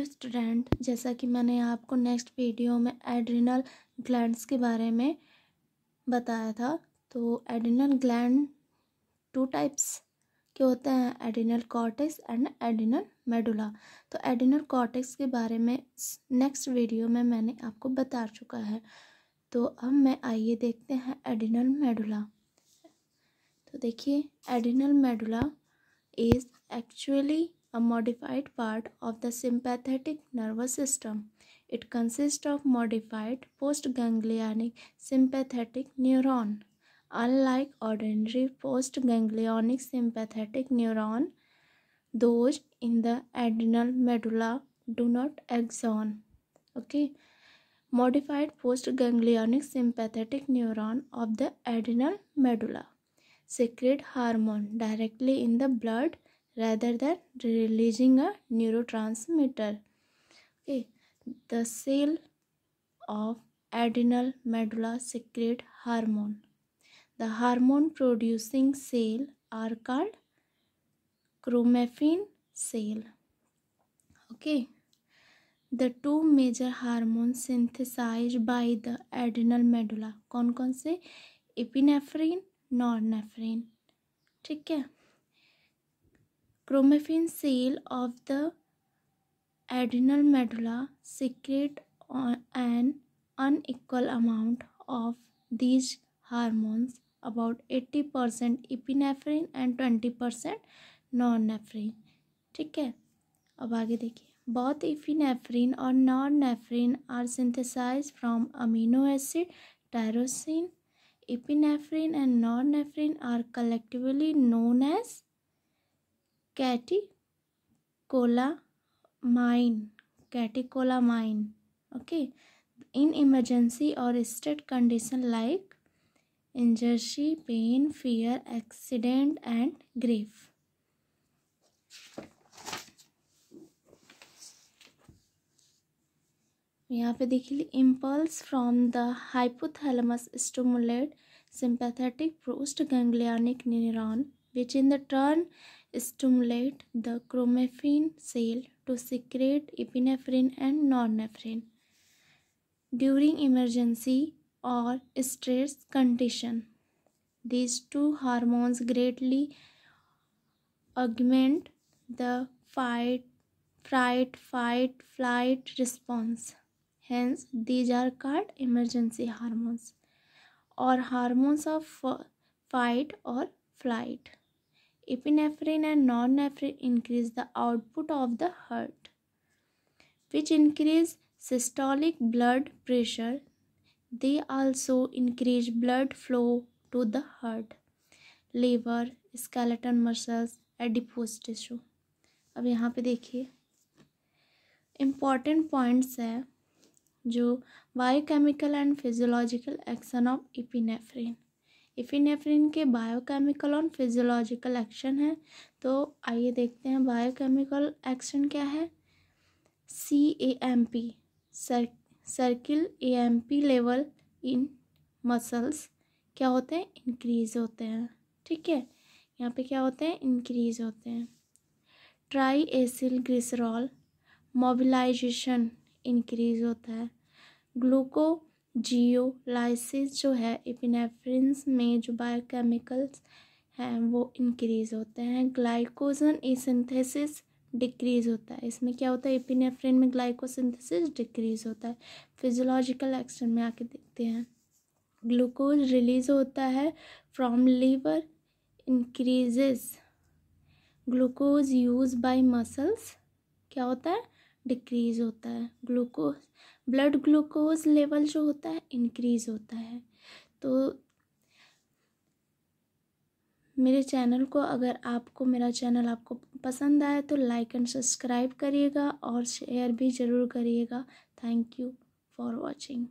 Student जैसा कि मैंने आपको नेक्स्ट वीडियो में एड्रिनल ग्लैंड्स के बारे में बताया था तो एड्रिनल ग्लैंड टू टाइप्स के होते हैं adrenal cortex and adrenal medulla तो एड्रिनल कॉर्टेक्स के बारे में नेक्स्ट वीडियो में मैंने आपको बता चुका है तो अब मैं आइए देखते हैं एड्रिनल मेडुला तो देखिए adrenal medulla is actually a modified part of the sympathetic nervous system. It consists of modified postganglionic sympathetic neuron. Unlike ordinary postganglionic sympathetic neuron, those in the adrenal medulla do not axon. Okay. Modified postganglionic sympathetic neuron of the adrenal medulla secrete hormone directly in the blood rather than releasing a neurotransmitter okay the cell of adrenal medulla secrete hormone the hormone producing cell are called chromaffin cell okay the two major hormones synthesized by the adrenal medulla kon kon se epinephrine norepinephrine ठीक है chromaffin cell of the adrenal medulla secrete an unequal amount of these hormones about 80% epinephrine and 20% percent norepinephrine. ठीक है अब आगे देखिए both epinephrine और norepinephrine are synthesized from amino acid tyrosine epinephrine and norepinephrine are collectively known as catecholamine catecholamine okay in emergency और state condition like injury pain fear accident and grief यहाँ पे देखिए ली impulse from the hypothalamus stimulate प्रोस्ट prostganglionic neuron which in the turn stimulate the chromaffin cell to secrete epinephrine and norepinephrine during emergency or stress condition. These two hormones greatly augment the fight, fright, fight, flight response. Hence, these are called emergency hormones or hormones of uh, fight or flight. Epinephrine and norepinephrine increase the output of the heart, which increase systolic blood pressure. They also increase blood flow to the heart, liver, skeletal muscles, adipose tissue. अब यहाँ पे देखिए important points है जो biochemical and physiological action of epinephrine epinephrine के biochemical और physiological action है तो आइए देखते हैं बायोकेमिकल एक्शन क्या है सी ए एम पी सर circle A M P level in muscles क्या होते हैं इंक्रीज होते हैं ठीक है यहाँ पे क्या होते हैं इंक्रीज होते हैं triacylglycerol mobilization increase होता है ग्लूको जियोलाइसिस जो है इपिनेफ्रिन्स में जो बायोकेमिकल्स हैं वो इंक्रीज़ होते हैं ग्लाइकोजन ई सिंथेसिस डिक्रीज़ होता है इसमें क्या होता है इपिनेफ्रिन में ग्लाइकोसिंथेसिस डिक्रीज़ होता है फिजियोलॉजिकल एक्शन में आके देखते हैं ग्लूकोज रिलीज होता है from liver increases glucose use by muscles क्या होता है डिक्रीज होता है ग्लूकोज ब्लड ग्लूकोज लेवल जो होता है इंक्रीज़ होता है तो मेरे चैनल को अगर आपको मेरा चैनल आपको पसंद आए तो लाइक एंड सब्सक्राइब करिएगा और शेयर भी ज़रूर करिएगा थैंक यू फॉर वॉचिंग